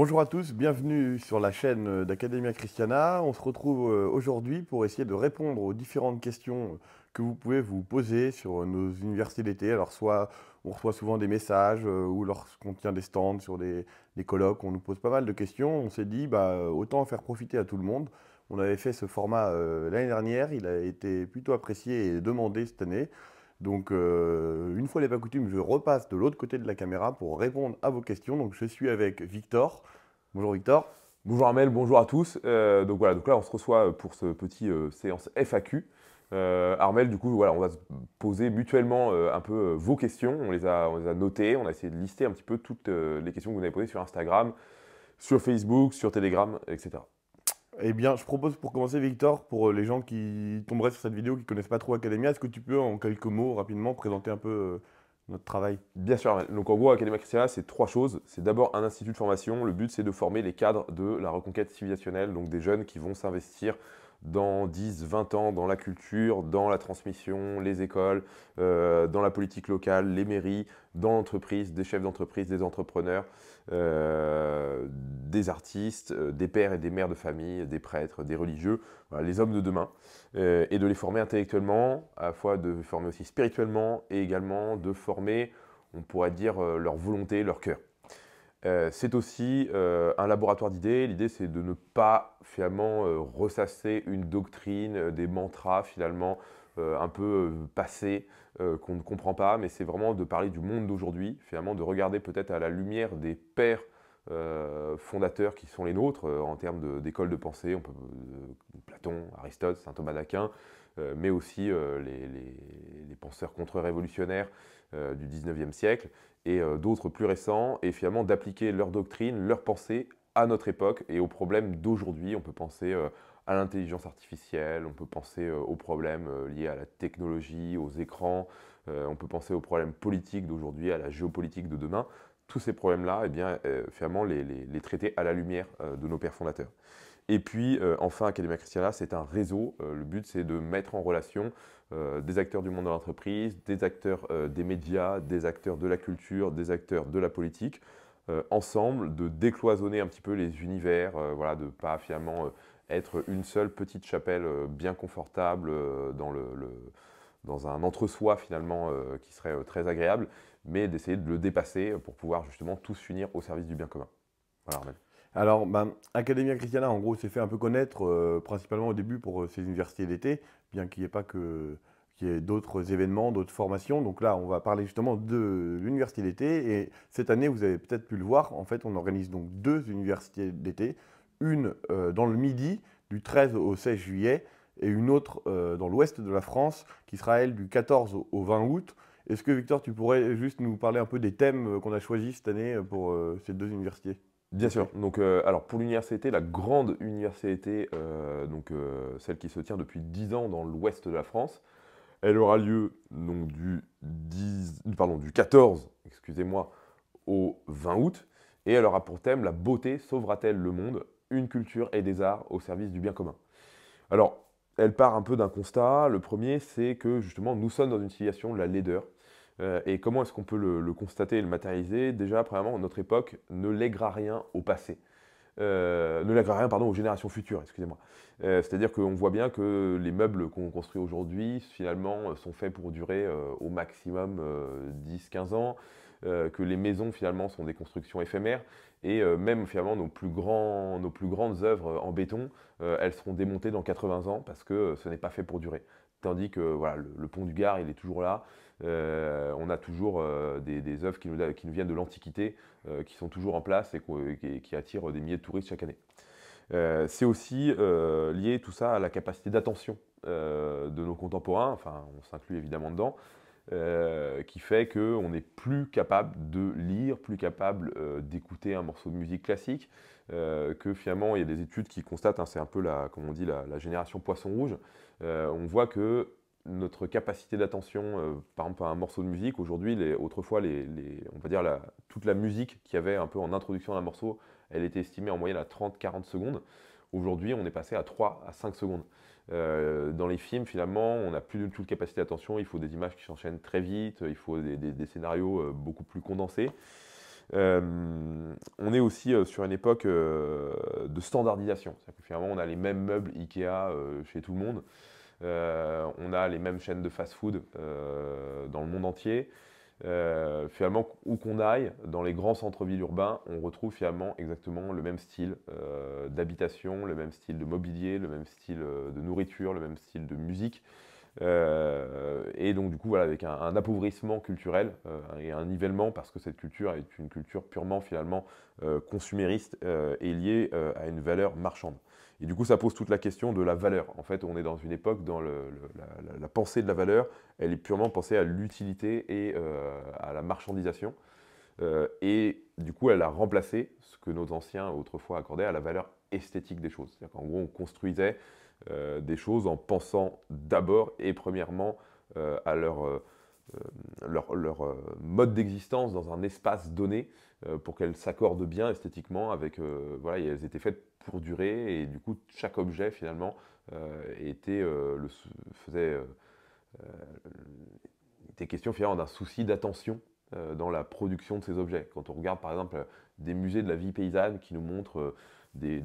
Bonjour à tous, bienvenue sur la chaîne euh, d'Academia Christiana. On se retrouve euh, aujourd'hui pour essayer de répondre aux différentes questions euh, que vous pouvez vous poser sur nos universités d'été. Alors soit on reçoit souvent des messages ou lorsqu'on tient des stands sur des, colloques, on nous pose pas mal de questions. On s'est dit bah, autant faire profiter à tout le monde. On avait fait ce format l'année dernière, il a été plutôt apprécié et demandé cette année. Donc, euh, une fois les pas coutumes, je repasse de l'autre côté de la caméra pour répondre à vos questions. Donc, je suis avec Victor. Bonjour Victor. Bonjour Armel, bonjour à tous. Euh, donc voilà, donc là on se reçoit pour ce petit euh, séance FAQ. Armel, du coup, voilà, on va se poser mutuellement un peu vos questions. On les, a, on les a notées, on a essayé de lister un petit peu toutes les questions que vous avez posées sur Instagram, sur Facebook, sur Telegram, etc. Eh bien, je propose pour commencer, Victor, pour euh, les gens qui tomberaient sur cette vidéo, qui ne connaissent pas trop Academia, est-ce que tu peux, en quelques mots, rapidement, présenter un peu euh, notre travail Bien sûr. Donc en gros, Academia Christiana, c'est trois choses. C'est d'abord un institut de formation. Le but, c'est de former les cadres de la reconquête civilisationnelle, donc des jeunes qui vont s'investir dans 10, 20 ans dans la culture, dans la transmission, les écoles, euh, dans la politique locale, les mairies, dans l'entreprise, des chefs d'entreprise, des entrepreneurs, euh, des artistes, euh, des pères et des mères de famille, des prêtres, des religieux, les hommes de demain, et de les former intellectuellement, à la fois de former aussi spirituellement, et également de former, on pourrait dire, leur volonté, leur cœur. Euh, c'est aussi euh, un laboratoire d'idées. L'idée, c'est de ne pas finalement euh, ressasser une doctrine, des mantras finalement un peu passés qu'on ne comprend pas, mais c'est vraiment de parler du monde d'aujourd'hui, finalement de regarder peut-être à la lumière des pères fondateurs qui sont les nôtres en termes d'école de, pensée, Platon, Aristote, saint Thomas d'Aquin, mais aussi les, les, penseurs contre-révolutionnaires du 19e siècle et euh, d'autres plus récents, et finalement d'appliquer leur doctrine, leur pensée à notre époque et aux problèmes d'aujourd'hui. On peut penser euh, à l'intelligence artificielle, on peut penser euh, aux problèmes liés à la technologie, aux écrans, on peut penser aux problèmes politiques d'aujourd'hui, à la géopolitique de demain. Tous ces problèmes-là, et eh bien, finalement, les, traiter à la lumière de nos pères fondateurs. Et puis euh, enfin, Academia Christiana, c'est un réseau. Euh, le but, c'est de mettre en relation euh, des acteurs du monde de l'entreprise, des acteurs des médias, des acteurs de la culture, des acteurs de la politique, ensemble, de décloisonner un petit peu les univers, voilà, de pas finalement être une seule petite chapelle bien confortable dans, dans un entre-soi finalement qui serait très agréable, mais d'essayer de le dépasser pour pouvoir justement tous s'unir au service du bien commun. Voilà, Armel. Alors, ben, Academia Christiana, en gros, s'est fait un peu connaître euh, principalement au début pour ces euh, ses universités d'été, bien qu'il n'y ait pas que ait d'autres événements, d'autres formations. Donc là, on va parler justement de l'université d'été. Et cette année, vous avez peut-être pu le voir, en fait, on organise donc deux universités d'été. Une euh, dans le midi, du 13 au 16 juillet, et une autre dans l'ouest de la France, qui sera, elle, du 14 au 20 août. Est-ce que, Victor, tu pourrais juste nous parler un peu des thèmes qu'on a choisis cette année pour ces deux universités Bien sûr. Donc, euh, alors pour l'université, la grande université, euh, donc, euh, celle qui se tient depuis 10 ans dans l'ouest de la France, elle aura lieu donc, du, pardon, du 14 excusez-moi, au 20 août. Et elle aura pour thème La beauté sauvera-t-elle le monde Une culture et des arts au service du bien commun. Alors, elle part un peu d'un constat. Le premier, c'est que justement, nous sommes dans une situation de la laideur. Euh, et comment est-ce qu'on peut le, constater et le matérialiser Déjà, premièrement, notre époque ne lèguera rien au passé. Euh, ne lèguera rien pardon, aux générations futures, excusez-moi. Euh, c'est-à-dire qu'on voit bien que les meubles qu'on construit aujourd'hui, finalement, sont faits pour durer au maximum 10-15 ans, que les maisons, finalement, sont des constructions éphémères, et même, finalement, nos plus, grandes œuvres en béton, elles seront démontées dans 80 ans, parce que ce n'est pas fait pour durer. Tandis que voilà, le, le pont du Gard, il est toujours là. Euh, on a toujours euh, des, des, œuvres qui nous, viennent de l'Antiquité, euh, qui sont toujours en place et, qui attirent des milliers de touristes chaque année. c'est aussi lié tout ça à la capacité d'attention de nos contemporains, enfin on s'inclut évidemment dedans, qui fait qu'on est plus capable de lire, plus capable d'écouter un morceau de musique classique, que finalement il y a des études qui constatent, hein, c'est un peu la, comme on dit, la génération poisson rouge, on voit que notre capacité d'attention, euh, par exemple à un morceau de musique, aujourd'hui, autrefois, les, on va dire toute la musique qu'il y avait un peu en introduction d'un morceau, elle était estimée en moyenne à 30-40 secondes. Aujourd'hui, on est passé à 3 à 5 secondes. Euh, dans les films, finalement, on n'a plus du tout de capacité d'attention. Il faut des images qui s'enchaînent très vite, il faut des, scénarios euh, beaucoup plus condensés. on est aussi sur une époque de standardisation. finalement, on a les mêmes meubles Ikea chez tout le monde. Euh, on a les mêmes chaînes de fast-food euh, dans le monde entier. Euh, finalement, où qu'on aille, dans les grands centres-villes urbains, on retrouve finalement exactement le même style d'habitation, le même style de mobilier, le même style de nourriture, le même style de musique. et donc, du coup, avec un, un appauvrissement culturel et un nivellement, parce que cette culture est une culture purement finalement consumériste et liée à une valeur marchande. Et du coup, ça pose toute la question de la valeur. En fait, on est dans une époque dans la, pensée de la valeur, elle est purement pensée à l'utilité et euh, à la marchandisation. Euh, et du coup, elle a remplacé ce que nos anciens autrefois accordaient à la valeur esthétique des choses. C'est-à-dire qu'en gros, on construisait euh, des choses en pensant d'abord et premièrement à leur... leur, mode d'existence dans un espace donné pour qu'elles s'accordent bien esthétiquement avec voilà et elles étaient faites pour durer. Et du coup, chaque objet finalement euh, était, euh, le, faisait, euh, était question finalement d'un souci d'attention dans la production de ces objets. Quand on regarde par exemple des musées de la vie paysanne qui nous montrent des,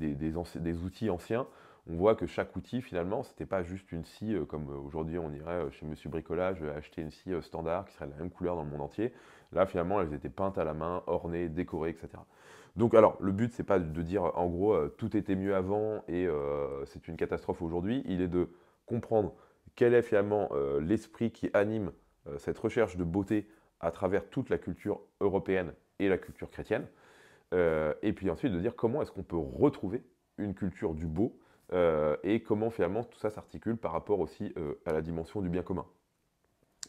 outils anciens, on voit que chaque outil finalement, c'était pas juste une scie comme aujourd'hui on irait chez Monsieur Bricolage acheter une scie standard qui serait la même couleur dans le monde entier. Là finalement, elles étaient peintes à la main, ornées, décorées, etc. Donc, alors, le but, c'est pas de dire en gros euh, tout était mieux avant et euh, c'est une catastrophe aujourd'hui. Il est de comprendre quel est finalement euh, l'esprit qui anime cette recherche de beauté à travers toute la culture européenne et la culture chrétienne. et puis ensuite de dire comment est-ce qu'on peut retrouver une culture du beau et comment finalement tout ça s'articule par rapport aussi à la dimension du bien commun.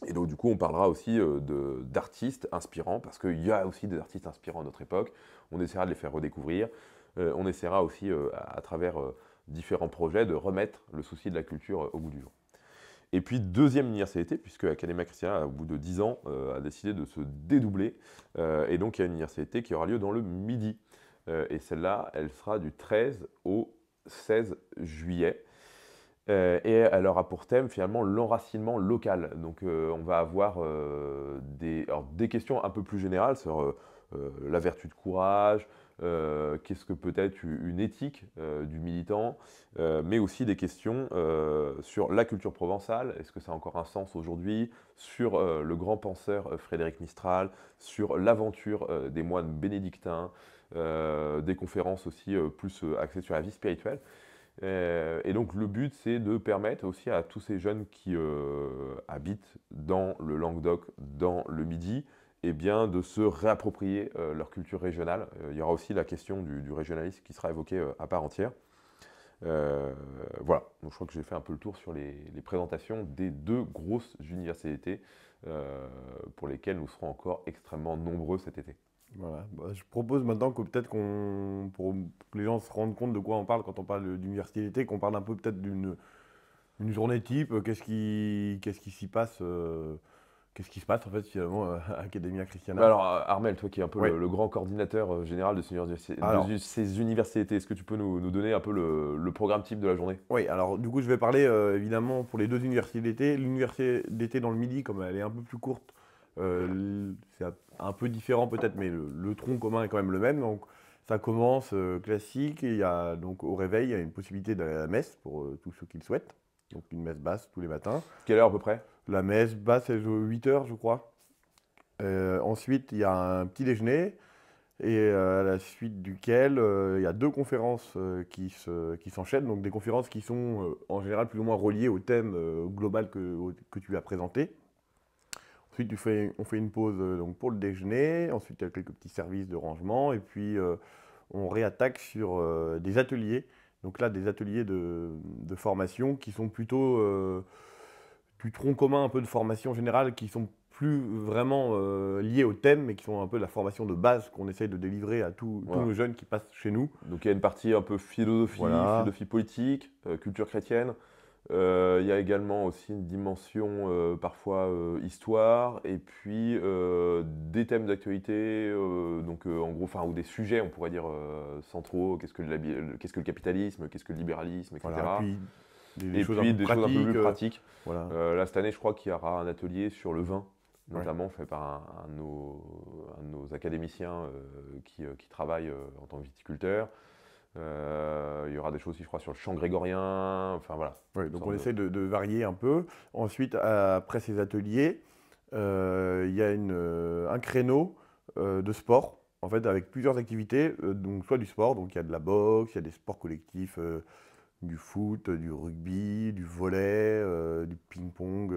Et donc, du coup, on parlera aussi euh, d'artistes inspirants, parce qu'il y a aussi des artistes inspirants à notre époque. On essaiera de les faire redécouvrir. Euh, on essaiera aussi, euh, à, travers différents projets, de remettre le souci de la culture au bout du jour. Et puis, deuxième université, puisque Academia Christiana, au bout de 10 ans, a décidé de se dédoubler. et donc, il y a une université qui aura lieu dans le midi. et celle-là, elle sera du 13 au 16 juillet. Euh, et elle aura pour thème finalement l'enracinement local. Donc euh, on va avoir euh, des questions un peu plus générales sur la vertu de courage, qu'est-ce que peut être une éthique du militant, mais aussi des questions sur la culture provençale, est-ce que ça a encore un sens aujourd'hui, sur le grand penseur Frédéric Mistral, sur l'aventure des moines bénédictins, des conférences aussi plus axées sur la vie spirituelle. Euh, et donc le but, c'est de permettre aussi à tous ces jeunes qui euh, habitent dans le Languedoc, dans le Midi, eh bien, de se réapproprier euh, leur culture régionale. il y aura aussi la question du, régionalisme qui sera évoquée à part entière. voilà, donc je crois que j'ai fait un peu le tour sur les présentations des deux grosses universités pour lesquelles nous serons encore extrêmement nombreux cet été. Voilà. Bah, je propose maintenant que peut-être qu'on, pour que les gens se rendent compte de quoi on parle quand on parle d'été, qu'on parle un peu peut-être d'une une journée type, qu'est-ce qui, qu'est-ce qui s'y passe euh, Qu'est-ce qui se passe en fait finalement euh, à Academia Christiana bah, Alors euh, Armel, toi qui es un peu le, grand coordinateur général de ces, universités, ces universités, est-ce que tu peux nous, donner un peu le, programme type de la journée Oui, alors du coup je vais parler évidemment pour les deux universités d'été. L'université d'été dans le midi, comme elle est un peu plus courte, euh, c'est un peu différent peut-être, mais le, tronc commun est quand même le même. Donc ça commence euh, classique. Et y a, donc au réveil, il y a une possibilité d'aller à la messe pour euh, tous ceux qui le souhaitent. Donc une messe basse tous les matins. Quelle heure à peu près La messe basse est à 8 heures, je crois. ensuite, il y a un petit déjeuner. Et à la suite duquel, il y a deux conférences qui s'enchaînent, donc des conférences qui sont en général plus ou moins reliées au thème global que tu as présenté. Ensuite, on fait une pause euh, pour le déjeuner. Ensuite, il y a quelques petits services de rangement. Et puis, euh, on réattaque sur euh, des ateliers. Donc là, des ateliers de, formation qui sont plutôt du tronc commun un peu de formation générale qui sont plus vraiment liés au thème, mais qui sont un peu la formation de base qu'on essaye de délivrer à tous nos jeunes qui passent chez nous. Donc il y a une partie un peu philosophie, philosophie politique, culture chrétienne. Euh, il y a également aussi une dimension euh, parfois euh, histoire et puis des thèmes d'actualité, donc en gros, ou des sujets, on pourrait dire centraux. Qu'est-ce que, le capitalisme, qu'est-ce que le libéralisme, etc. et puis des choses un peu plus pratiques. là, cette année, je crois qu'il y aura un atelier sur le vin, notamment fait par un, de nos, académiciens qui, qui, travaille en tant que viticulteur. Euh, il y aura des choses je crois, sur le chant grégorien. Enfin voilà. donc on essaie de, varier un peu. Ensuite, après ces ateliers, euh, il y a euh, un créneau de sport, en fait, avec plusieurs activités. donc soit du sport, donc il y a de la boxe, il y a des sports collectifs, du foot, du rugby, du volet, du ping-pong,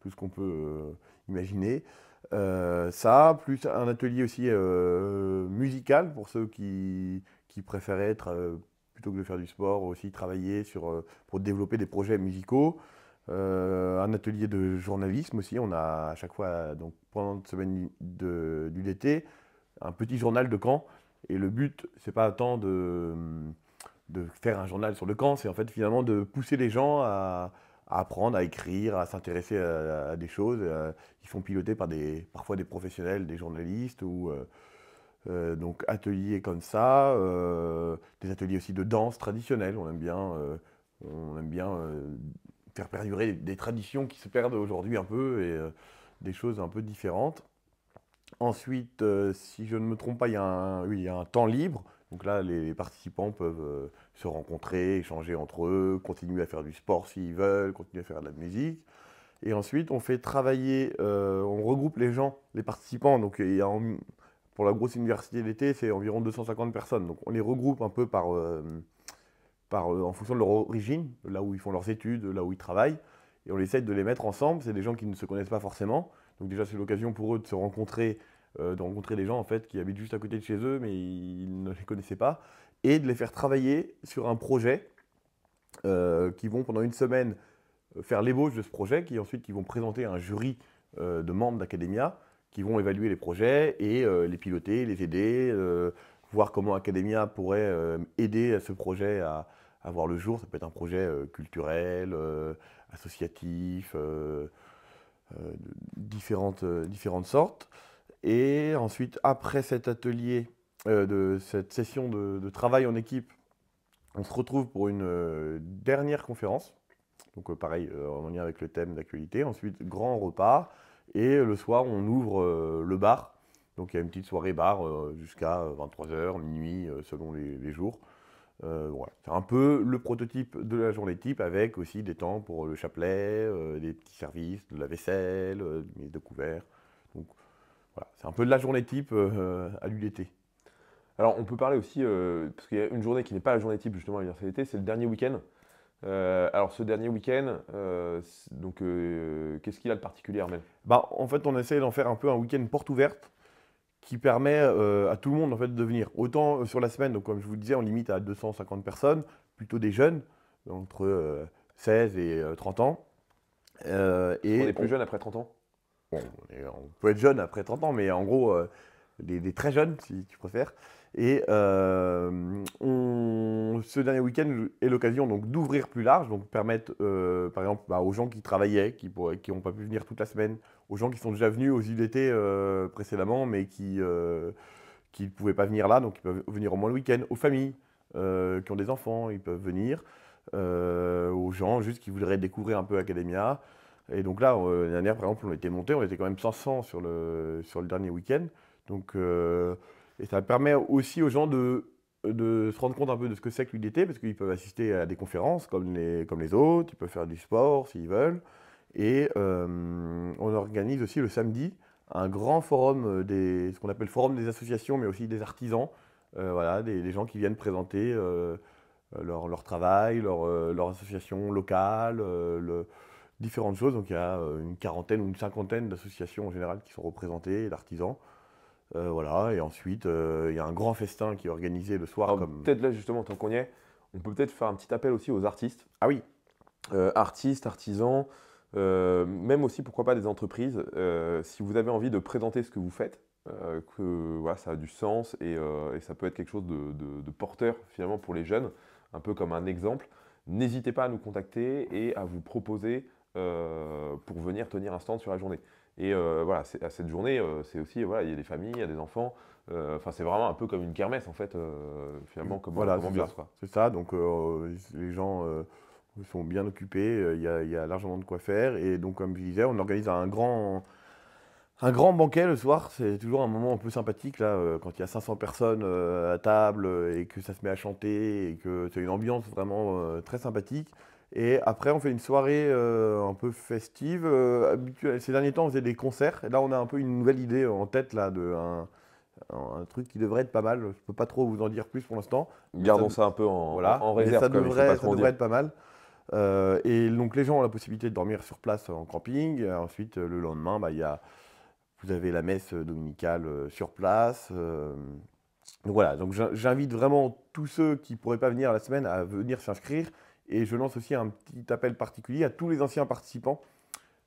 tout ce qu'on peut imaginer. ça, plus un atelier aussi musical pour ceux qui, qui préféraient être, euh, plutôt que de faire du sport, aussi travailler sur, euh, pour développer des projets musicaux. Euh, un atelier de journalisme aussi. On a à chaque fois, donc pendant une semaine de, du d'été un petit journal de camp. Et le but, c'est pas tant de, hum, de, faire un journal sur le camp, c'est en fait finalement de pousser les gens à, apprendre, à écrire, à s'intéresser à, des choses. qui sont pilotées par des, parfois des professionnels, des journalistes ou. Euh, donc ateliers comme ça, euh, des ateliers aussi de danse traditionnelle. On aime bien, euh, on aime bien faire perdurer des, traditions qui se perdent aujourd'hui un peu et des choses un peu différentes. Ensuite, si je ne me trompe pas, il y, a un, il y un temps libre. Donc là, les participants peuvent se rencontrer, échanger entre eux, continuer à faire du sport s'ils veulent, continuer à faire de la musique. Et ensuite, on fait travailler, on regroupe les gens, les participants. Donc il y pour la grosse université d'été, c'est environ 250 personnes. Donc on les regroupe un peu euh, euh, en fonction de leur origine, là où ils font leurs études, là où ils travaillent. Et on essaie de les mettre ensemble. C'est des gens qui ne se connaissent pas forcément. Donc déjà, c'est l'occasion pour eux de se rencontrer, euh, de rencontrer des gens en fait qui habitent juste à côté de chez eux, mais ils ne les connaissaient pas, et de les faire travailler sur un projet qui vont pendant une semaine faire l'ébauche de ce projet, qui ensuite ils vont présenter à un jury de membres d'Academia qui vont évaluer les projets et euh, les piloter, les aider, euh, voir comment Academia pourrait euh, aider ce projet à, avoir le jour. Ça peut être un projet culturel, associatif, différentes, sortes. Et ensuite, après cet atelier, de cette session de, de, travail en équipe, on se retrouve pour une dernière conférence. Donc pareil, en lien avec le thème d'actualité. Ensuite, grand repas. Et euh, le soir, on ouvre euh, le bar. Donc il y a une petite soirée bar euh, jusqu'à 23h, minuit, selon les, jours. C'est un peu le prototype de la journée type avec aussi des temps pour le chapelet, des petits services, de la vaisselle, des de couverts. Donc voilà, c'est un peu de la journée type à l'UDT. Alors on peut parler aussi, parce qu'il y a une journée qui n'est pas la journée type justement à l'université, c'est le dernier week-end. Euh, alors ce dernier week-end, euh, donc euh, qu'est-ce qu'il a de particulier, Armel bah, En fait, on essaie d'en faire un peu un week-end porte ouverte qui permet à tout le monde en fait, de venir. Autant sur la semaine, donc, comme je vous disais, on limite à 250 personnes, plutôt des jeunes, entre 16 et 30 ans. et on plus jeunes après 30 ans on, peut être jeune après 30 ans, mais en gros, des très jeunes, si tu préfères. Et euh, ce dernier week-end est l'occasion donc d'ouvrir plus large, donc permettre euh, par exemple bah, aux gens qui travaillaient, qui n'ont pas pu venir toute la semaine, aux gens qui sont déjà venus aux îles d'été euh, précédemment mais qui ne pouvaient pas venir là, donc ils peuvent venir au moins le week-end, aux familles qui ont des enfants, ils peuvent venir, aux gens juste qui voudraient découvrir un peu Academia. Et donc là, l'année dernière par exemple, on était monté, on était quand même 500 sur le, sur le dernier week-end. Donc et ça permet aussi aux gens de, se rendre compte un peu de ce que c'est que l'UDT, parce qu'ils peuvent assister à des conférences comme les, comme les autres, ils peuvent faire du sport s'ils veulent. Et euh, on organise aussi le samedi un grand forum, euh, des, ce qu'on appelle forum des associations, mais aussi des artisans, euh, voilà, des, gens qui viennent présenter leur, travail, leur, association locale, différentes choses. Donc il y a une quarantaine ou une cinquantaine d'associations en général qui sont représentées, d'artisans. Euh, voilà, et ensuite, euh, il y a un grand festin qui est organisé le soir. comme... Peut-être là, justement, tant qu'on y est, on peut peut-être faire un petit appel aussi aux artistes. Ah oui euh, Artistes, artisans, même aussi, pourquoi pas, des entreprises. si vous avez envie de présenter ce que vous faites, que ça a du sens et, ça peut être quelque chose de, porteur, finalement, pour les jeunes, un peu comme un exemple, n'hésitez pas à nous contacter et à vous proposer pour venir tenir un stand sur la journée. Et euh, voilà, à cette journée, euh, c'est aussi, voilà, il y a des familles, il y a des enfants. Euh, c'est vraiment un peu comme une kermesse, en fait, finalement, comme, voilà, ambiance. C'est ça, donc les gens sont bien occupés, il y, a, largement de quoi faire. Et donc, comme je disais, on organise un grand, un grand banquet le soir. C'est toujours un moment un peu sympathique, là, quand il y a 500 personnes à table et que ça se met à chanter et que c'est une ambiance vraiment très sympathique. Et après, on fait une soirée euh, un peu festive. Euh, ces derniers temps, on faisait des concerts. Et là, on a un peu une nouvelle idée en tête, là, de un, truc qui devrait être pas mal. Je ne peux pas trop vous en dire plus pour l'instant. Gardons ça, un peu en, réserve. ça devrait, être pas mal. Euh, et donc, les gens ont la possibilité de dormir sur place en camping. ensuite, le lendemain, bah, y a, vous avez la messe dominicale sur place. donc voilà, donc j'invite vraiment tous ceux qui ne pourraient pas venir la semaine à venir s'inscrire. Et je lance aussi un petit appel particulier à tous les anciens participants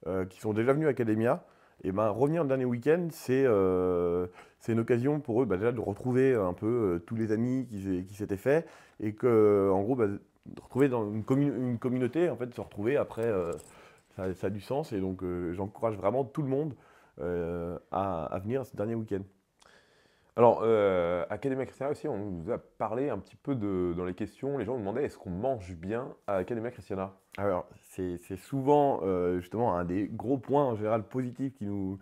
euh, qui sont déjà venus à Academia. Et ben, revenir le dernier week-end, c'est euh, une occasion pour eux bah, déjà de retrouver un peu euh, tous les amis qui, s'étaient faits et que, en gros, bah, de retrouver dans une, communauté, en fait, de se retrouver après, ça, a du sens. Et donc, j'encourage vraiment tout le monde à, venir ce dernier week-end. Alors, euh, Academia Christiana aussi, on nous a parlé un petit peu de, dans les questions. Les gens nous demandaient est-ce qu'on mange bien à Academia Christiana Alors, c'est souvent euh, justement un des gros points en général positifs qui nous,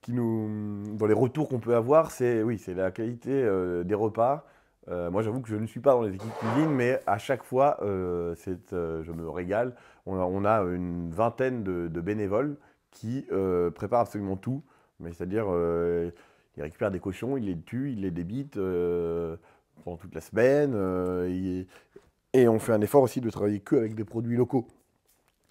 qui nous, dans les retours qu'on peut avoir, c'est oui, c'est la qualité euh, des repas. Euh, moi, j'avoue que je ne suis pas dans les équipes cuisine, mais à chaque fois, je me régale. On a, une vingtaine de, de bénévoles qui préparent absolument tout. Mais c'est-à-dire, il récupère des cochons, il les tue, il les débite euh, pendant toute la semaine. Euh, et, on fait un effort aussi de travailler que avec des produits locaux.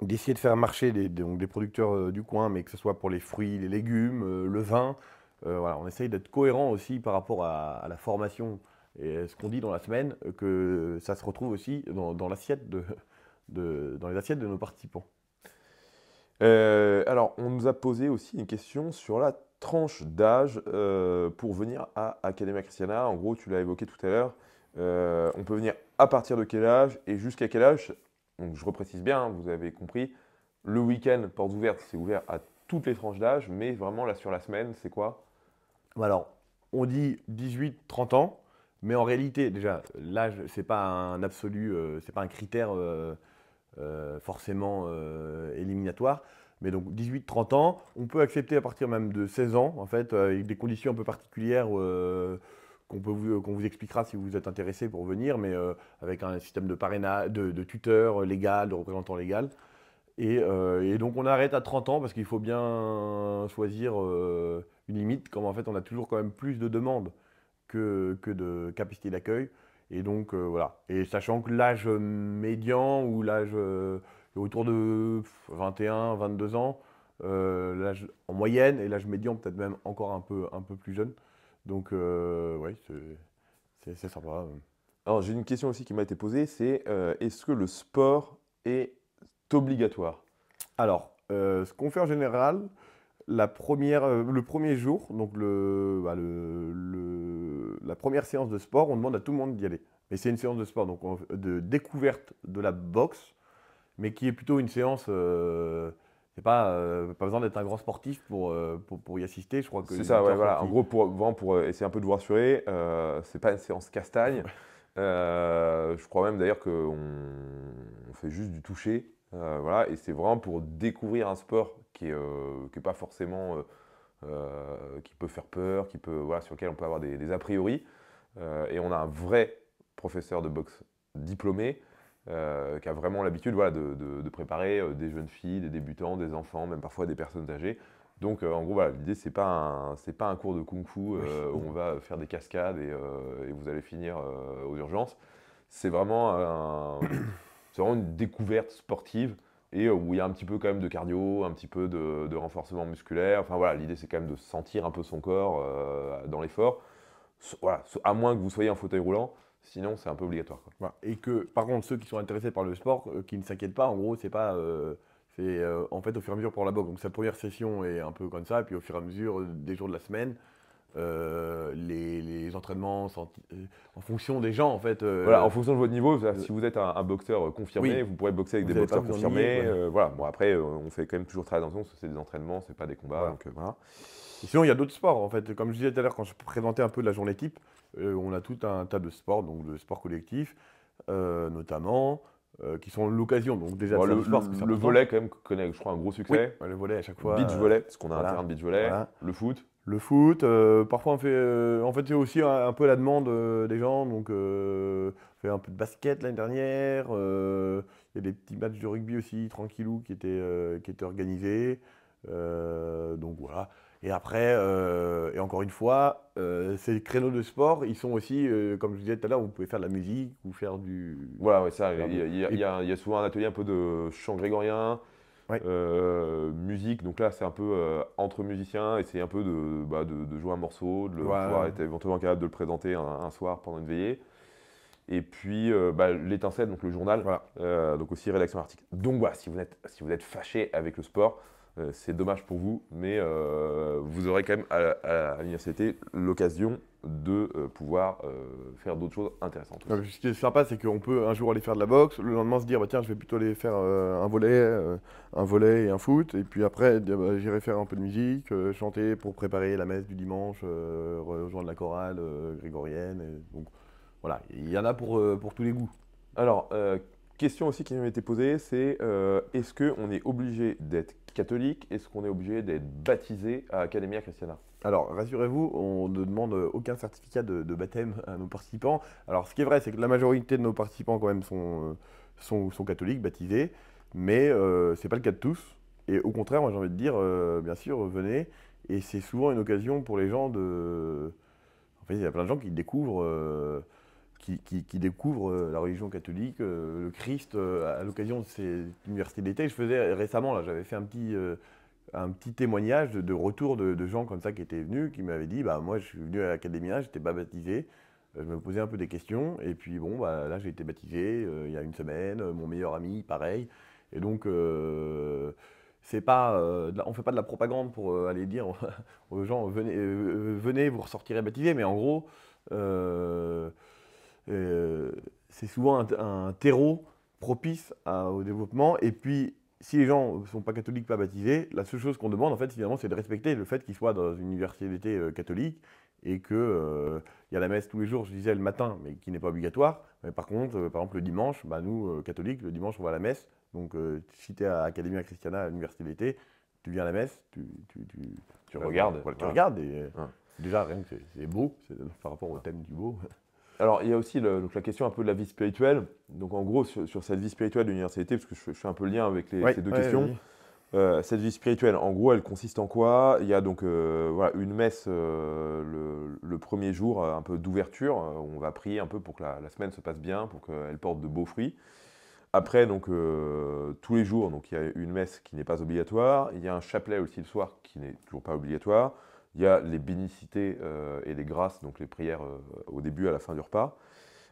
D'essayer de faire marcher des, donc des producteurs euh, du coin, mais que ce soit pour les fruits, les légumes, le vin. voilà, on essaye d'être cohérent aussi par rapport à, la formation et ce qu'on dit dans la semaine, que ça se retrouve aussi dans, l'assiette de, dans les assiettes de nos participants. alors, on nous a posé aussi une question sur la tranche d'âge euh, pour venir à Academia Christiana En gros, tu l'as évoqué tout à l'heure, euh, on peut venir à partir de quel âge et jusqu'à quel âge Donc, je reprécise bien, hein, vous avez compris, le week-end, portes ouvertes, c'est ouvert à toutes les tranches d'âge, mais vraiment là sur la semaine, c'est quoi bah Alors, on dit 18-30 ans, mais en réalité, déjà, l'âge, c'est pas un absolu, euh, c'est pas un critère forcément éliminatoire. Mais donc 18-30 ans, on peut accepter à partir même de 16 ans, en fait, euh, avec des conditions un peu particulières euh, qu'on vous, vous expliquera si vous êtes intéressé pour venir, mais euh, avec un système de parrainage, de, de tuteur légal, de représentant légal. Et, donc on arrête à 30 ans parce qu'il faut bien choisir une limite, comme en fait on a toujours quand même plus de demandes que, de capacité d'accueil. Et donc voilà. Et sachant que l'âge médian ou l'âge autour de 21, 22 ans, euh, en moyenne, et l'âge médian peut-être même encore un peu, plus jeune. Donc, euh, oui, c'est sympa. Alors, j'ai une question aussi qui m'a été posée, c'est euh, est-ce que le sport est obligatoire Alors, euh, ce qu'on fait en général, le premier jour, donc bah, la première séance de sport, on demande à tout le monde d'y aller. Mais c'est une séance de sport, donc de découverte de la boxe, mais qui est plutôt une séance. Euh, c'est pas, euh, pas besoin d'être un grand sportif euh, pour, pour, y assister, je crois que. C'est ça, En gros, pour, vraiment pour euh, essayer un peu de vous rassurer, c'est pas une séance castagne. je crois même d'ailleurs qu'on on fait juste du toucher. voilà, et c'est vraiment pour découvrir un sport qui n'est qui est pas forcément. qui peut faire peur, qui peut, voilà, sur lequel on peut avoir des, a priori. et on a un vrai professeur de boxe diplômé euh, qui a vraiment l'habitude voilà, de, préparer euh, des jeunes filles, des débutants, des enfants, même parfois des personnes âgées. Donc euh, en gros, voilà, l'idée, c'est pas, un, pas un cours de kung-fu où on va faire des cascades et, vous allez finir aux urgences. C'est vraiment, vraiment une découverte sportive et où il y a un petit peu quand même de cardio, un petit peu de, renforcement musculaire. Enfin voilà, l'idée, c'est quand même de sentir un peu son corps dans l'effort. voilà, à moins que vous soyez en fauteuil roulant, Sinon, c'est un peu obligatoire. Et que, par contre, ceux qui sont intéressés par le sport, euh, qui ne s'inquiètent pas, en gros, c'est pas. Euh, c'est euh, en fait au fur et à mesure pour la boxe. Donc, sa première session est un peu comme ça, puis au fur et à mesure des jours de la semaine, les, entraînements sont- en fonction des gens, en fait. Voilà, en fonction de votre niveau, si vous êtes un, boxeur confirmé, vous pourrez boxer avec des boxeurs confirmés. voilà. Bon, après, on fait quand même toujours très attention, c'est des entraînements, c'est pas des combats. Donc, voilà. Sinon, il y a d'autres sports, en fait. Comme je disais tout à l'heure, quand je présentais un peu la journée type, euh, on a tout un tas de sports, donc de sports collectifs, euh, notamment. Euh, qui sont l'occasion. Donc déjà le, volet quand même connaît, je crois, un gros succès. le volet à chaque fois. Beach volley, parce qu'on a un terrain de beach volley. Le foot. Le foot. parfois on fait, en fait, c'est aussi un, peu la demande des gens. Donc on fait un peu de basket l'année dernière. Il y a des petits matchs de rugby aussi, tranquillou, qui étaient, qui étaient organisés. donc voilà. Et après, euh, et encore une fois, euh, ces créneaux de sport, ils sont aussi, euh, comme je disais tout à l'heure, vous pouvez faire de la musique ou faire du. Voilà, ça. Il y, a souvent un atelier un peu de chant grégorien. musique, donc là c'est un peu entre musiciens, essayer un peu bah, de, de, jouer un morceau, de le être éventuellement capable de le présenter un, soir pendant une veillée. Et puis bah, l'étincelle, donc le journal, donc aussi rédaction article. Donc voilà, si vous êtes, si vous êtes fâché avec le sport, euh, c'est dommage pour vous, mais euh, vous aurez quand même à, l'université l'occasion de euh, pouvoir faire d'autres choses intéressantes. ce qui est sympa, c'est qu'on peut un jour aller faire de la boxe, le lendemain se dire bah, tiens, je vais plutôt aller faire un volet, un volet et un foot, et puis après bah, j'irai faire un peu de musique, chanter pour préparer la messe du dimanche, rejoindre la chorale grégorienne. donc voilà, il y en a pour, pour tous les goûts. Alors, question aussi qui m'a été posée, c'est euh, est-ce qu'on est obligé d'être catholique Est-ce qu'on est obligé d'être baptisé à Academia Christiana alors, rassurez-vous, on ne demande aucun certificat de, baptême à nos participants. Alors, ce qui est vrai, c'est que la majorité de nos participants, quand même, sont, euh, sont, catholiques, baptisés, mais euh, c'est ce n'est pas le cas de tous. Et au contraire, moi, j'ai envie de dire, bien sûr, venez. Et c'est souvent une occasion pour les gens de. En fait, il y a plein de gens qui découvrent qui, découvre euh, la religion catholique, euh, le Christ, euh, à l'occasion de cette universités d'été. Je faisais récemment, là, j'avais fait un petit, un petit témoignage de, retour de, gens comme ça qui étaient venus, qui m'avaient dit bah, Moi, je suis venu à l'académie, je n'étais pas baptisé. Je me posais un peu des questions, et puis bon, bah, là j'ai été baptisé il y a une semaine, mon meilleur ami, pareil. Et donc, c'est pas, on ne fait pas de la propagande pour aller dire aux gens venez, venez, vous ressortirez baptisé, mais en gros, euh, c'est souvent un, terreau propice au développement. Et puis, si les gens ne sont pas catholiques, pas baptisés, la seule chose qu'on demande, en fait, finalement, c'est de respecter le fait qu'ils soient dans une université euh, catholique et qu'il euh, y a la messe tous les jours, je disais le matin, mais qui n'est pas obligatoire. Mais par contre, par exemple, le dimanche, bah, nous, catholiques, le dimanche, on va à la messe. Donc, si tu es à Academia Christiana, à l'université d'été, tu viens à la messe, tu, regardes. tu regardes et, Déjà, rien que c'est beau, par rapport au thème du beau alors, il y a aussi la question un peu de la vie spirituelle. Donc, en gros, sur, cette vie spirituelle de l'université, parce que je, fais un peu le lien avec ces deux questions. Euh, cette vie spirituelle, en gros, elle consiste en quoi Il y a donc euh, une messe euh, le, premier jour, un peu d'ouverture, on va prier un peu pour que la, semaine se passe bien, pour qu'elle porte de beaux fruits. Après, donc, tous les jours, il y a une messe qui n'est pas obligatoire. Il y a un chapelet aussi le soir qui n'est toujours pas obligatoire. Il y a les bénicités euh, et les grâces, donc les prières euh, au début, à la fin du repas.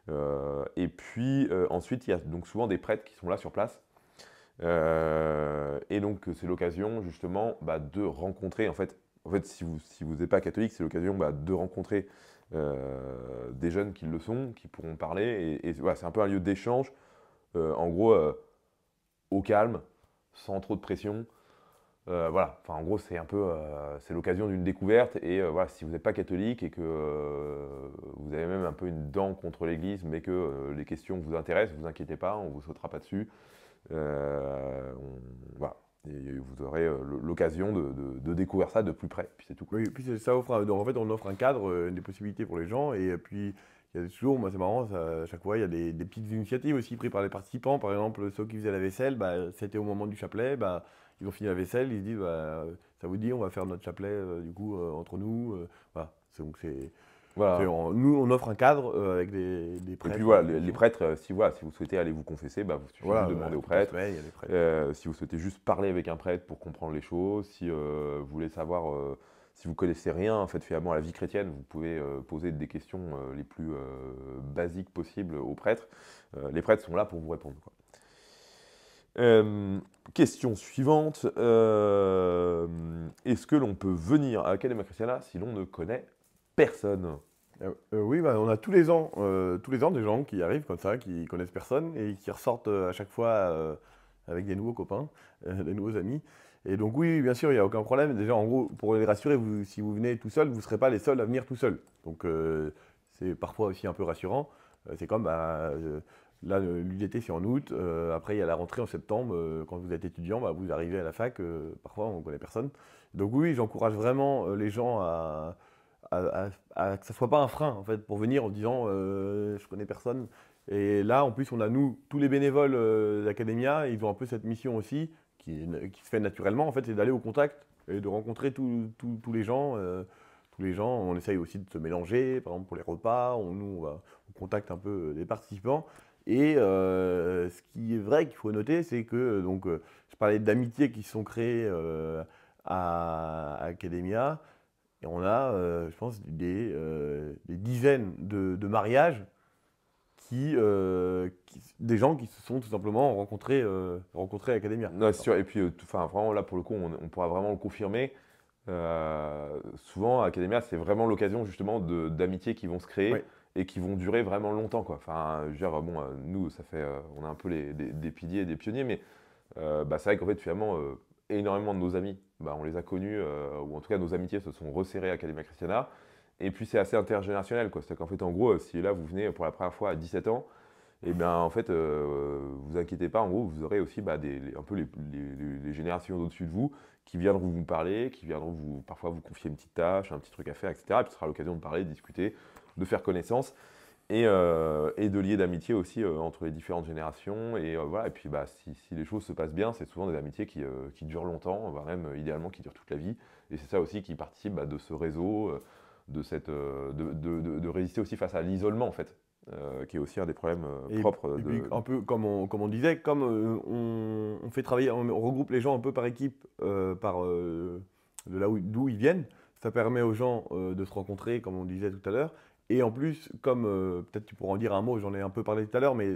Euh, et puis ensuite, il y a donc souvent des prêtres qui sont là sur place. et donc c'est l'occasion justement bah, de rencontrer, en fait, en fait si vous n'êtes si vous pas catholique, c'est l'occasion bah, de rencontrer des jeunes qui le sont, qui pourront parler. Et, et voilà, c'est un peu un lieu d'échange, en gros, au calme, sans trop de pression, euh, voilà, enfin, en gros, c'est un peu euh, c'est l'occasion d'une découverte. Et euh, voilà, si vous n'êtes pas catholique et que vous avez même un peu une dent contre l'Église, mais que les questions vous intéressent, vous inquiétez pas, on ne vous sautera pas dessus. voilà. vous aurez l'occasion de, découvrir ça de plus près. Puis c'est tout. puis ça offre. en fait, on offre un cadre, des possibilités pour les gens. Et puis il y a toujours, moi c'est marrant, à chaque fois, il y a des, des, petites initiatives aussi prises par les participants. Par exemple, ceux qui faisaient la vaisselle, bah, c'était au moment du chapelet. Bah, ils ont fini la vaisselle, ils disent bah, ça vous dit, on va faire notre chapelet euh, du coup euh, entre nous. Euh, voilà. Donc c'est voilà. on, nous on offre un cadre avec des, prêtres. Et puis voilà, les, prêtres, si voilà, si vous souhaitez aller vous confesser, bah, vous suffit vous demander aux prêtres. si vous souhaitez juste parler avec un prêtre pour comprendre les choses, si vous voulez savoir. si vous connaissez rien en fait finalement à la vie chrétienne, vous pouvez poser des questions les plus basiques possibles aux prêtres. les prêtres sont là pour vous répondre. Euh, question suivante. Euh, est-ce que l'on peut venir à Academia Christiana si l'on ne connaît personne euh, Oui, bah, on a tous les ans, tous les ans des gens qui arrivent comme ça, qui connaissent personne et qui ressortent à chaque fois avec des nouveaux copains, des nouveaux amis. Et donc oui, bien sûr, il n'y a aucun problème. Déjà, en gros, pour les rassurer, si vous venez tout seul, vous ne serez pas les seuls à venir tout seul. Donc c'est parfois aussi un peu rassurant. C'est comme bah, Là, euh, l'UDT, c'est en août. Euh, après, il y a la rentrée en septembre. Euh, quand vous êtes étudiant, bah, vous arrivez à la fac. parfois, on ne connaît personne. Donc oui, j'encourage vraiment les gens à, que ça ne soit pas un frein, en fait, pour venir en disant je ne connais personne ». Et là, en plus, on a nous, tous les bénévoles d'Academia, ils ont un peu cette mission aussi, qui, se fait naturellement, en fait, c'est d'aller au contact et de rencontrer tous les gens tous les gens. On essaye aussi de se mélanger, par exemple pour les repas, nous on contacte un peu les participants. Et euh, ce qui est vrai qu'il faut noter, c'est que, euh, donc, euh, je parlais d'amitiés qui sont créées à Academia, et on a, je pense, des, dizaines de, mariages des gens qui se sont tout simplement rencontrés, à Academia. Non, c'est sûr, et puis, vraiment, là, pour le coup, on, pourra vraiment le confirmer. souvent, à Academia, c'est vraiment l'occasion justement d'amitiés qui vont se créer et qui vont durer vraiment longtemps. Quoi. Enfin, je veux dire, bon, euh, nous, ça fait, euh, on a un peu des, piliers et des pionniers, mais euh, bah, c'est vrai qu'en fait, finalement, énormément de nos amis, bah, on les a connus, ou en tout cas, nos amitiés se sont resserrées à Academia Christiana. Et puis, c'est assez intergénérationnel. C'est-à-dire qu'en fait, en gros, si là, vous venez pour la première fois à 17 ans, et eh bien, en fait, vous inquiétez pas, en gros, vous aurez aussi bah, un peu les, générations au dessus de vous qui viendront vous parler, qui viendront vous, parfois vous confier une petite tâche, un petit truc à faire, etc. Et puis, ce sera l'occasion de parler, de discuter, de faire connaissance et, euh, et de lier d'amitié aussi euh, entre les différentes générations. Et euh, voilà, et puis bah, si, les choses se passent bien, c'est souvent des amitiés qui, qui durent longtemps, voire même idéalement qui durent toute la vie. Et c'est ça aussi qui participe bah, de ce réseau, de, cette, de, de, résister aussi face à l'isolement en fait. qui est aussi un des problèmes propres. un peu comme on, comme on disait, comme on, on, fait travailler, on, regroupe les gens un peu par équipe, par de là d'où ils viennent, ça permet aux gens de se rencontrer, comme on disait tout à l'heure, et en plus, comme euh, peut-être tu pourras en dire un mot, j'en ai un peu parlé tout à l'heure, mais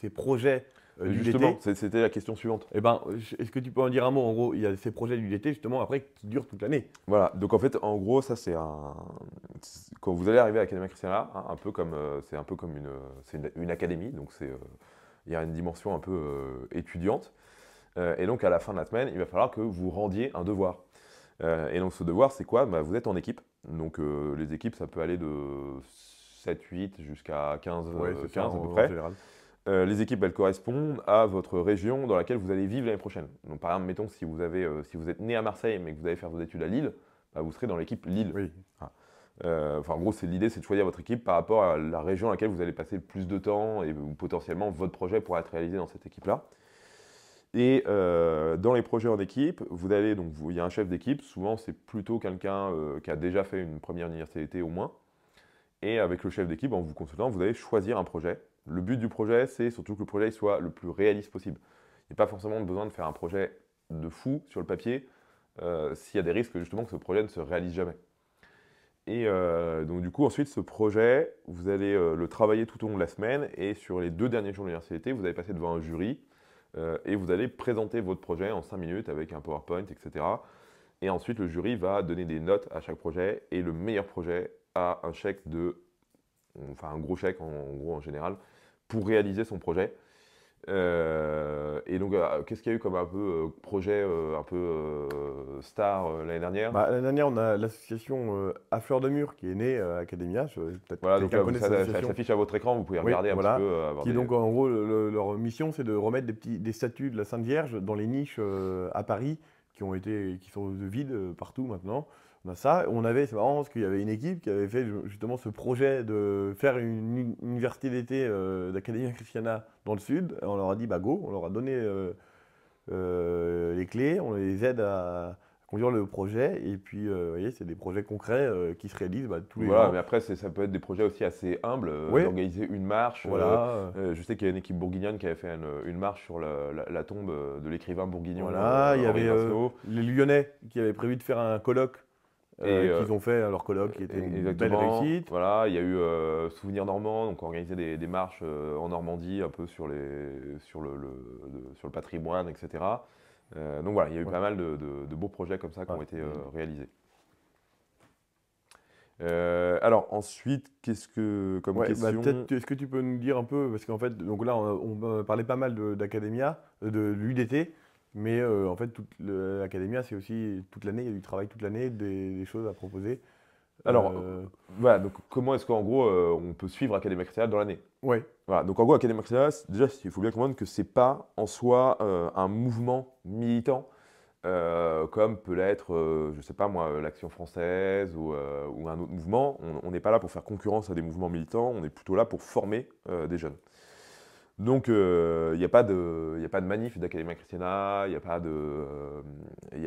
ces projets euh, du Justement, c'était la question suivante. Eh ben, est-ce que tu peux en dire un mot En gros, il y a ces projets du DT justement après qui durent toute l'année. Voilà. Donc en fait, en gros, ça c'est un quand vous allez arriver à l'Académie Christiana, un peu comme euh, c'est un peu comme une une, académie, donc c'est il y a une dimension un peu étudiante. et donc à la fin de la semaine, il va falloir que vous rendiez un devoir. et donc ce devoir, c'est quoi bah, Vous êtes en équipe donc euh, les équipes, ça peut aller de 7-8 jusqu'à 15, 15 euh, à peu près. Euh, les équipes, elles correspondent à votre région dans laquelle vous allez vivre l'année prochaine. Donc par exemple, mettons, si vous, si vous êtes né à Marseille mais que vous allez faire vos études à Lille, bah, vous serez dans l'équipe Lille. Ah. Enfin, en gros, c'est l'idée, c'est de choisir votre équipe par rapport à la région à laquelle vous allez passer le plus de temps et potentiellement votre projet pourra être réalisé dans cette équipe-là. Et euh, dans les projets en équipe, vous allez donc il y a un chef d'équipe. Souvent, c'est plutôt quelqu'un euh, qui a déjà fait une première université au moins. Et avec le chef d'équipe, en vous consultant, vous allez choisir un projet. Le but du projet, c'est surtout que le projet soit le plus réaliste possible. Il n'y a pas forcément besoin de faire un projet de fou sur le papier euh, s'il y a des risques justement que ce projet ne se réalise jamais. Et donc du coup, ensuite, ce projet, vous allez le travailler tout au long de la semaine et sur les deux derniers jours de l'université, vous allez passer devant un jury euh, et vous allez présenter votre projet en 5 minutes avec un PowerPoint, etc. Et ensuite, le jury va donner des notes à chaque projet et le meilleur projet a un chèque de, enfin un gros chèque en gros en général, pour réaliser son projet. Euh, et donc, euh, qu'est-ce qu'il y a eu comme un peu euh, projet un peu star l'année dernière bah, L'année dernière, on a l'association À Fleur de Mur qui est née à Academia. peut voilà, donc là, ça, ça, ça s'affiche à votre écran, vous pouvez regarder un petit peu. qui donc, en gros, leur mission, c'est de remettre des, petits, des statues de la Sainte Vierge dans les niches à Paris qui, ont été, qui sont vides partout maintenant. Bah, ça. On avait, c'est marrant parce qu'il y avait une équipe qui avait fait justement ce projet de faire une université d'été euh, d'Académie Christiana dans le sud. on leur a dit, bah go, on leur a donné euh, euh, les clés, on les aide à conduire le projet. Et puis, vous voyez, c'est des projets concrets qui se réalisent bah, tous les jours. mais après, ça peut être des projets aussi assez humbles. d'organiser une marche. Voilà. je sais qu'il y a une équipe bourguignonne qui avait fait une, marche sur la, tombe de l'écrivain bourguignon. il y avait les Lyonnais qui avaient prévu de faire un colloque euh, qu'ils ont fait à leur colloque, qui était une belle réussite. Voilà, il y a eu euh, Souvenir Normand, donc on des, des marches euh, en Normandie, un peu sur, les, sur, le, sur le patrimoine, etc. Euh, donc voilà, il y a eu pas mal de, beaux projets comme ça qui ont été réalisés. alors ensuite, qu'est-ce que comme bah, question Est-ce que tu peux nous dire un peu parce qu'en fait, donc là, on, parlait pas mal d'Academia, de l'UDT. Mais euh, en fait, toute l'Académia, c'est aussi toute l'année, il y a du travail toute l'année, des, choses à proposer. Alors, euh, voilà, donc comment est-ce qu'en gros, euh, on peut suivre Académie Créa dans l'année Oui. donc en gros, Academia Créa, déjà, il faut bien comprendre que ce c'est pas en soi un mouvement militant. comme peut l'être, je sais pas moi, l'Action française ou, un autre mouvement. On n'est pas là pour faire concurrence à des mouvements militants, on est plutôt là pour former des jeunes. Donc, il euh, n'y a, pas de, a pas manif d'Academia Christiana, il n'y euh,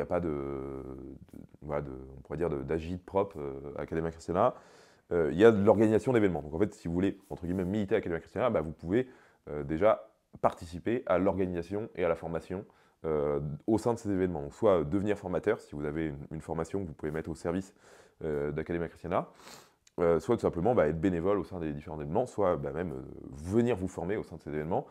a pas de. de, On pourrait dire d'agite propre à euh, Academia Christiana. Il y a de l'organisation d'événements. Donc, en fait, si vous voulez, entre guillemets, militer à Academia Christiana, bah, vous pouvez déjà participer à l'organisation et à la formation au sein de ces événements. soit devenir formateur, si vous avez une, formation que vous pouvez mettre au service euh, d'Academia Christiana, euh, soit tout simplement bah, être bénévole au sein des différents événements, soit bah, même euh, venir vous former au sein de ces événements.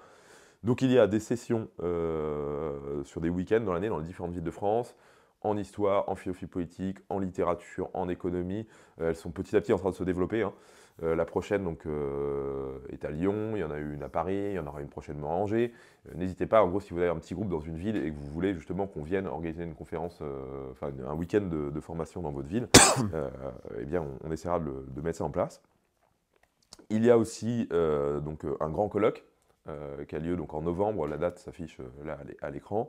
Donc il y a des sessions euh, sur des week-ends dans l'année dans les différentes villes de France, en histoire, en philosophie politique, en littérature, en économie. elles sont petit à petit en train de se développer. Hein. Euh, la prochaine donc, euh, est à Lyon, il y en a eu une à Paris, il y en aura une prochainement à Angers. Euh, n'hésitez pas, en gros, si vous avez un petit groupe dans une ville et que vous voulez justement qu'on vienne organiser une conférence, enfin un week-end de, formation dans votre ville, eh bien, on, essaiera de, mettre ça en place. Il y a aussi un grand colloque qui a lieu donc, en novembre, la date s'affiche là à l'écran.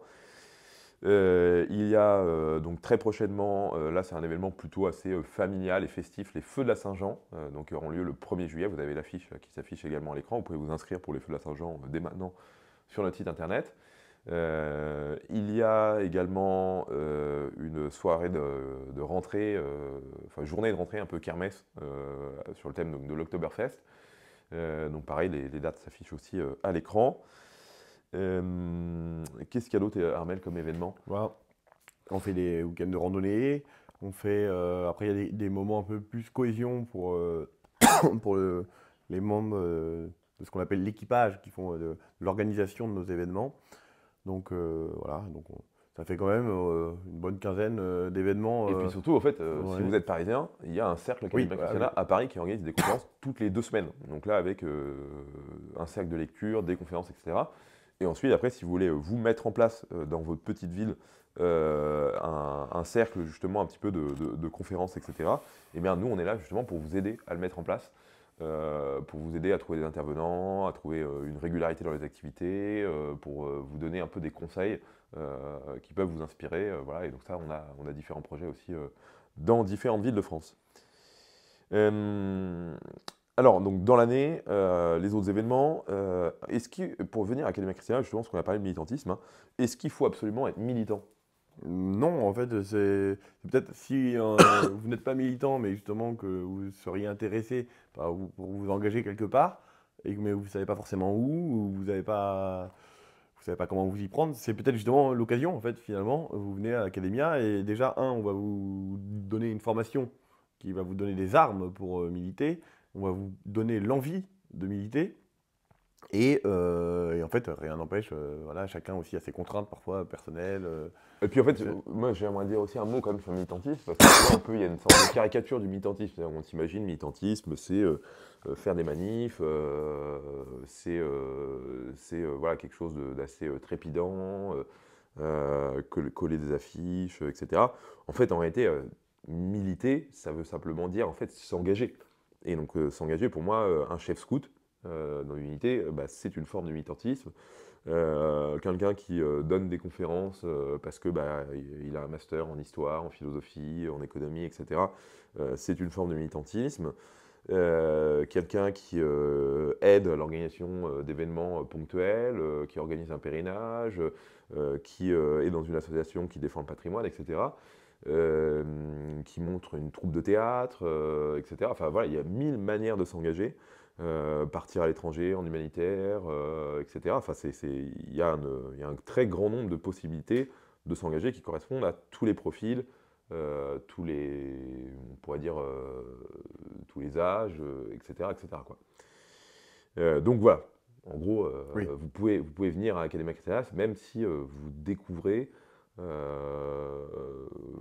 Euh, il y a euh, donc très prochainement, euh, là c'est un événement plutôt assez familial et festif, les Feux de la Saint-Jean, donc auront lieu le 1er juillet. Vous avez l'affiche qui s'affiche également à l'écran. Vous pouvez vous inscrire pour les Feux de la Saint-Jean dès maintenant sur notre site internet. il y a également une soirée de, rentrée, enfin journée de rentrée un peu kermesse sur le thème de l'Oktoberfest. donc pareil, les dates s'affichent aussi à l'écran. Euh, qu'est-ce qu'il y a d'autre, euh, Armel, comme événement On fait des week-ends de randonnée. On fait, euh, après, il y a des, moments un peu plus cohésion pour, pour les membres de ce qu'on appelle l'équipage, qui font l'organisation de nos événements. Donc voilà, donc ça fait quand même une bonne quinzaine d'événements. Et puis surtout, en fait, si vous êtes parisien, il y a un cercle bah à Paris qui organise des conférences toutes les deux semaines. Donc là, avec un cercle de lecture, des conférences, etc. Et ensuite, après, si vous voulez euh, vous mettre en place euh, dans votre petite ville euh, un, cercle justement un petit peu de, conférences, etc., eh bien nous, on est là justement pour vous aider à le mettre en place, pour vous aider à trouver des intervenants, à trouver une régularité dans les activités, pour vous donner un peu des conseils qui peuvent vous inspirer. voilà. Et donc ça, on a, on a différents projets aussi dans différentes villes de France. Alors, donc, dans l'année, euh, les autres événements, euh, est-ce pour venir à Academia Christiana, justement, pense qu'on a parlé de militantisme, hein, est-ce qu'il faut absolument être militant Non, en fait, c'est peut-être si euh, vous n'êtes pas militant, mais justement que vous seriez intéressé pour vous engager quelque part, et, mais vous ne savez pas forcément où, vous n'avez pas vous savez pas comment vous y prendre, c'est peut-être justement l'occasion en fait finalement. Vous venez à Academia, et déjà un, on va vous donner une formation qui va vous donner des armes pour militer on va vous donner l'envie de militer. Et, euh, en fait, rien n'empêche, euh, voilà, chacun aussi a ses contraintes parfois personnelles. Euh. et puis en fait, moi j'aimerais dire aussi un mot quand même sur le militantisme, parce que peu, il y a une sorte de caricature du militantisme. On s'imagine militantisme, c'est faire des manifs, c'est voilà, quelque chose d'assez trépidant, coller des affiches, etc. En fait, en réalité, militer, ça veut simplement dire en fait s'engager. Et donc euh, s'engager, pour moi, euh, un chef scout euh, dans une unité, bah, c'est une forme de militantisme. quelqu'un qui donne des conférences parce que bah, il a un master en histoire, en philosophie, en économie, etc. c'est une forme de militantisme. quelqu'un qui aide l'organisation d'événements ponctuels, qui organise un pèlerinage, qui est dans une association qui défend le patrimoine, etc. Euh, qui montre une troupe de théâtre, euh, etc. Enfin voilà, il y a mille manières de s'engager, euh, partir à l'étranger, en humanitaire, etc. Enfin, il y, a un très grand nombre de possibilités de s'engager qui correspondent à tous les profils, tous les, on pourrait dire, tous les âges, etc. etc. Quoi. donc voilà, en gros, vous, pouvez, vous pouvez venir à l'Académie Catalas, même si vous découvrez euh,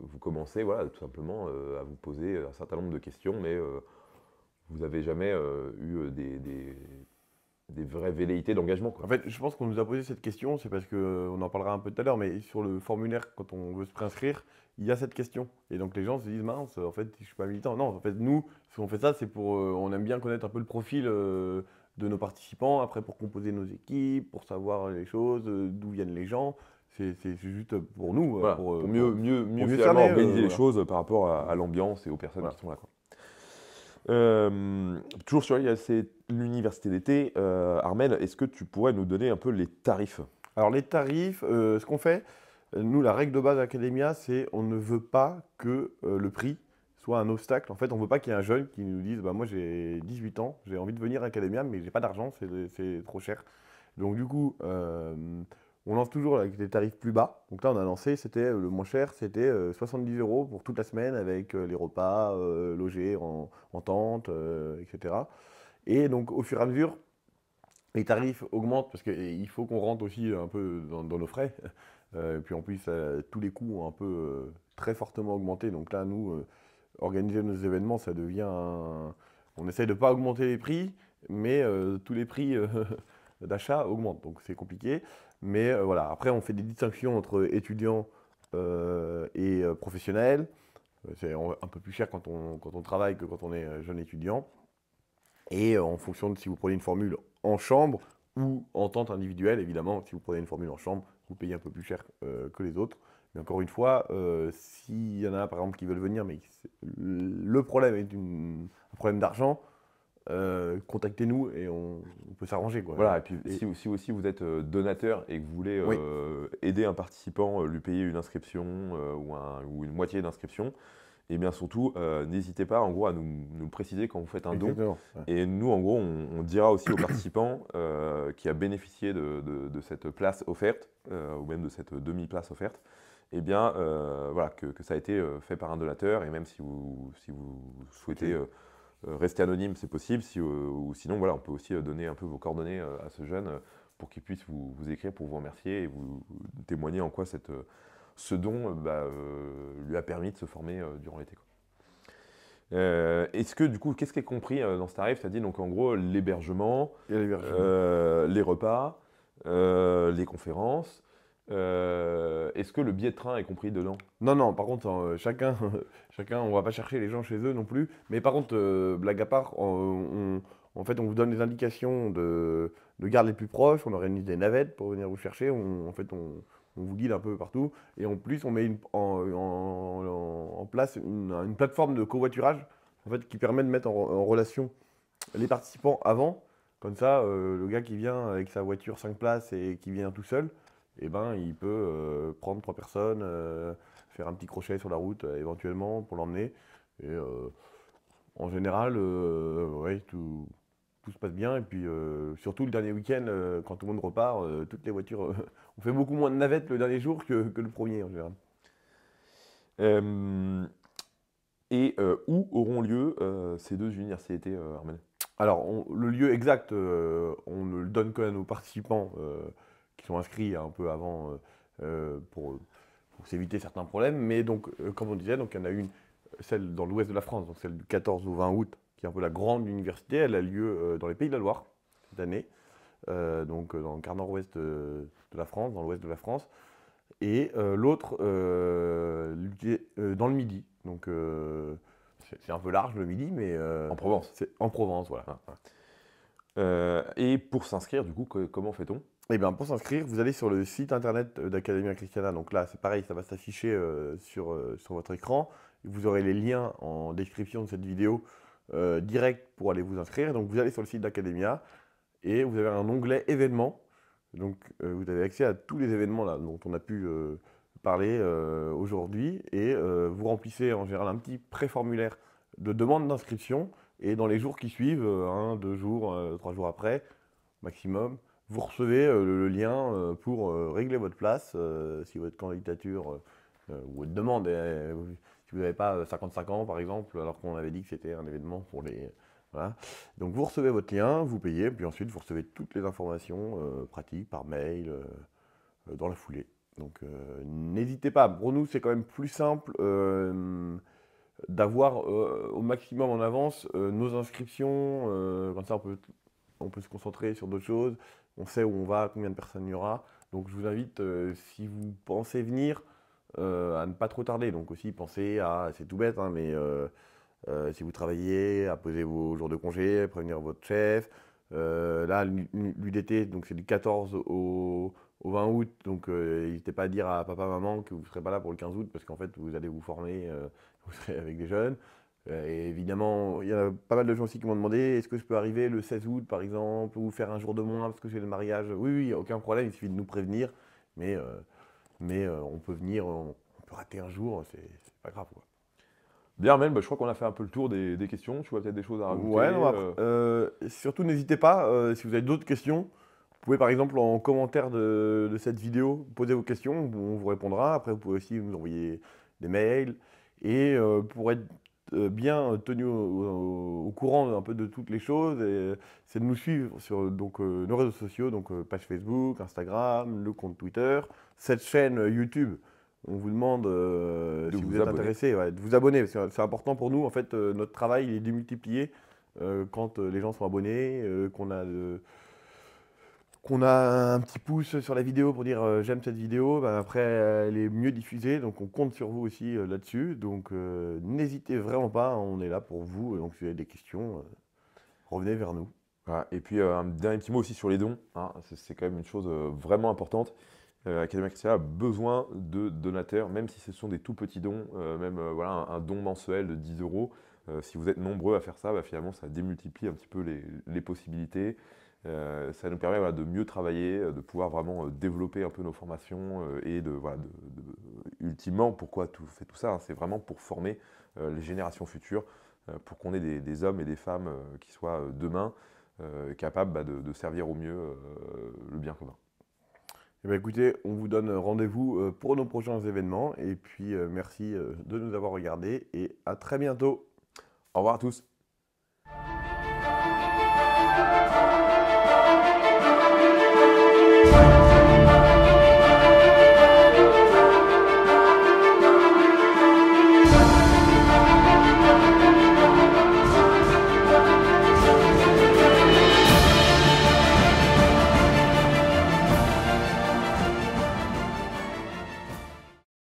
vous commencez voilà, tout simplement euh, à vous poser un certain nombre de questions, mais euh, vous n'avez jamais eu des, vraies velléités d'engagement. En fait, je pense qu'on nous a posé cette question, c'est parce qu'on en parlera un peu tout à l'heure, mais sur le formulaire, quand on veut se préinscrire, il y a cette question. Et donc les gens se disent, mince, en fait, je suis pas militant. Non, en fait, nous, si on fait ça, c'est pour. on aime bien connaître un peu le profil de nos participants, après pour composer nos équipes, pour savoir les choses, d'où viennent les gens. C'est juste pour nous, euh, euh, pour, mieux, mieux, mieux, mieux organiser euh, les choses par rapport à, l'ambiance et aux personnes qui sont là. toujours sur l'université d'été, Armel, est-ce que tu pourrais nous donner un peu les tarifs Alors les tarifs, ce qu'on fait, nous la règle de base d'Academia, c'est on ne veut pas que le prix soit un obstacle. En fait, on ne veut pas qu'il y ait un jeune qui nous dise, bah, moi j'ai 18 ans, j'ai envie de venir à Academia, mais j'ai pas d'argent, c'est trop cher. Donc du coup, on lance toujours avec des tarifs plus bas. Donc là, on a lancé, c'était euh, le moins cher, c'était 70 euh, euros pour toute la semaine avec euh, les repas, loger en, tente, etc. Et donc, au fur et à mesure, les tarifs augmentent parce qu'il faut qu'on rentre aussi un peu dans, nos frais. et puis en plus, tous les coûts ont un peu très fortement augmenté. Donc là, nous, organiser nos événements, ça devient. On essaie de ne pas augmenter les prix, mais tous les prix d'achat augmentent. Donc c'est compliqué. Mais euh, voilà, après, on fait des distinctions entre étudiants euh, et euh, professionnels. C'est un peu plus cher quand on, quand travaille que quand on est jeune étudiant. Et en fonction de si vous prenez une formule en chambre ou en tente individuelle, évidemment, si vous prenez une formule en chambre, vous payez un peu plus cher que les autres. Mais encore une fois, s'il y en a par exemple qui veulent venir, mais le problème est un problème d'argent, euh, contactez-nous et on, peut s'arranger. Voilà, et puis si, aussi vous êtes euh, donateur et que vous voulez euh, aider un participant, lui payer une inscription ou, une moitié d'inscription, et eh bien surtout, n'hésitez pas en gros à nous, préciser quand vous faites un don. Et nous, en gros, on, dira aussi aux participants qui a bénéficié de, cette place offerte, ou même de cette demi-place offerte, et eh bien, voilà, que, ça a été fait par un donateur. Et même si vous, si vous souhaitez euh, rester anonyme, c'est possible, euh, ou sinon, voilà, on peut aussi euh, donner un peu vos coordonnées à ce jeune pour qu'il puisse vous, écrire, pour vous remercier et vous témoigner en quoi cette, ce don bah, lui a permis de se former durant l'été. Est-ce que du coup, qu'est-ce qui est compris dans ce tarif cest à dit donc en gros l'hébergement, les repas, les conférences, euh, est-ce que le billet de train est compris dedans Non, non, par contre, euh, chacun, chacun, on va pas chercher les gens chez eux non plus. Mais par contre, euh, blague à part, on, en fait, on vous donne des indications de, de garde les plus proches, on organise des navettes pour venir vous chercher, on, en fait, on, vous guide un peu partout. Et en plus, on met en, place une, plateforme de covoiturage qui permet de mettre en relation les participants avant. Comme ça, le gars qui vient avec sa voiture 5 places et qui vient tout seul, eh ben, il peut euh, prendre trois personnes, euh, faire un petit crochet sur la route euh, éventuellement pour l'emmener. Et en général, tout, se passe bien. Et puis surtout le dernier week-end, quand tout le monde repart, toutes les voitures. on fait beaucoup moins de navettes le dernier jour que, le premier en général. et où auront lieu ces deux universités, Armel Alors, le lieu exact, on ne le donne à nos participants qui sont inscrits un peu avant euh, euh, pour, s'éviter certains problèmes. Mais donc, euh, comme on disait, donc il y en a une, celle dans l'ouest de la France, donc celle du 14 au 20 août, qui est un peu la grande université. Elle a lieu dans les Pays de la Loire cette année, donc dans le quart nord-ouest de la France, dans l'ouest de la France. Et l'autre dans le Midi, donc c'est un peu large le midi, mais. en Provence. c'est En Provence, voilà. Ah, ah. et pour s'inscrire, du coup, comment fait-on eh pour s'inscrire, vous allez sur le site internet euh, d'Academia Christiana. Donc là, c'est pareil, ça va s'afficher euh, sur, euh, sur, votre écran. Vous aurez les liens en description de cette vidéo direct pour aller vous inscrire. Donc vous allez sur le site d'Academia et vous avez un onglet événements. Donc vous avez accès à tous les événements dont on a pu parler aujourd'hui. Et vous remplissez en général un petit pré-formulaire de demande d'inscription. Et dans les jours qui suivent, un, deux jours, trois jours après, maximum, vous recevez euh, le, lien euh, pour euh, régler votre place si votre candidature ou votre demande si vous n'avez pas 55 ans par exemple, alors qu'on avait dit que c'était un événement pour les. Voilà. Donc vous recevez votre lien, vous payez, puis ensuite vous recevez toutes les informations pratiques par mail dans la foulée. Donc n'hésitez pas, pour nous c'est quand même plus simple d'avoir au maximum en avance nos inscriptions, comme ça on peut on peut se concentrer sur d'autres choses, on sait où on va, combien de personnes il y aura. Donc je vous invite, euh, si vous pensez venir, euh, à ne pas trop tarder. Donc aussi pensez à, c'est tout bête, hein, mais euh, si vous travaillez, à poser vos jours de congé, prévenir votre chef. là, l'UDT, donc c'est du 14 au, au 20 août, donc n'hésitez pas à dire à papa, maman que vous ne serez pas là pour le 15 août parce qu'en fait vous allez vous former, vous serez avec des jeunes. Euh, évidemment, il y a pas mal de gens aussi qui m'ont demandé est-ce que je peux arriver le 16 août par exemple, ou faire un jour de moins parce que j'ai le mariage Oui, oui, aucun problème, il suffit de nous prévenir, mais, euh, mais euh, on peut venir, on, peut rater un jour, c'est pas grave Bien, même, bah, je crois qu'on a fait un peu le tour des, questions. Tu vois peut-être des choses à rajouter. Ouais, surtout n'hésitez pas, si vous avez d'autres questions, vous pouvez par exemple en commentaire de, de cette vidéo poser vos questions, on vous répondra. Après, vous pouvez aussi nous envoyer des mails. Et pour être euh, bien euh, tenu au, courant un peu de toutes les choses, euh, c'est de nous suivre sur donc, nos réseaux sociaux, donc page Facebook, Instagram, le compte Twitter, cette chaîne YouTube on vous demande de si vous, êtes intéressé, de vous abonner, parce que c'est important pour nous. En fait, notre travail il est démultiplié quand les gens sont abonnés, qu'on a qu'on a un petit pouce sur la vidéo pour dire euh, j'aime cette vidéo, ben, après elle est mieux diffusée, donc on compte sur vous aussi euh, là-dessus. Donc euh, n'hésitez vraiment pas, on est là pour vous. Donc si vous avez des questions, revenez vers nous. Et puis un dernier petit mot aussi sur les dons, hein. c'est quand même une chose vraiment importante. Académie Christiana a besoin de donateurs, même si ce sont des tout petits dons, même voilà, un, don mensuel de 10 euros. si vous êtes nombreux à faire ça, bah, finalement ça démultiplie un petit peu les possibilités. Euh, ça nous permet de mieux travailler, euh, de pouvoir vraiment euh, développer un peu nos formations et de, voilà, ultimement, pourquoi tout fait tout ça hein, C'est vraiment pour former les générations futures, pour qu'on ait des, hommes et des femmes qui soient demain capables bah, de, servir au mieux le bien commun. Eh ben, écoutez, on vous donne rendez-vous pour nos prochains événements et puis merci de nous avoir regardés et à très bientôt. Au revoir à tous.